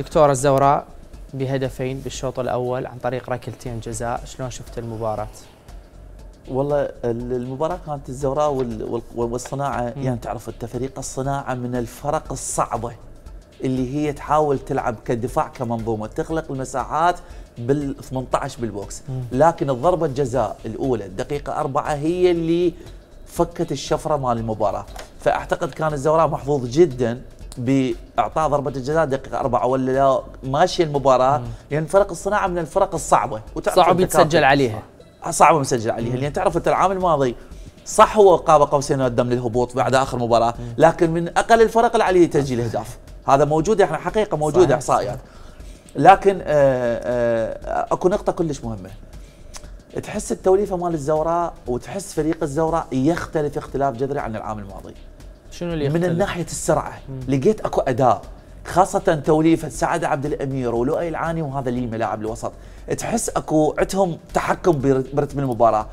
دكتورة الزوراء بهدفين بالشوط الأول عن طريق ركلتين جزاء شلون شفت المباراة؟ والله المباراة كانت الزوراء والصناعة يعني تعرف التفريق الصناعة من الفرق الصعبة اللي هي تحاول تلعب كدفاع كمنظومة تخلق المساحات بال 18 بالبوكس مم. لكن الضربة الجزاء الأولى الدقيقة أربعة هي اللي فكت الشفرة مال المباراة فأعتقد كان الزوراء محظوظ جدا باعطاء ضربه الجزاء دقيقه اربعه ولا ماشيه المباراه مم. لان فرق الصناعه من الفرق الصعبه وتعرف صعب يتسجل عليها آه، صعبه مسجل عليها لان تعرف انت العام الماضي صح هو قاب قوسين قدم للهبوط بعد اخر مباراه لكن من اقل الفرق اللي عليه تسجيل اهداف هذا موجود احنا يعني حقيقه موجود احصائيات لكن آه، آه، اكو نقطه كلش مهمه تحس التوليفه مال الزوراء وتحس فريق الزوراء يختلف اختلاف جذري عن العام الماضي شنو اللي من ناحيه السرعه لقيت اكو اداء خاصة توليفة سعد عبد الأمير ولؤي العاني وهذا اللي ملاعب الوسط تحس أكو عندهم تحكم برتم المباراة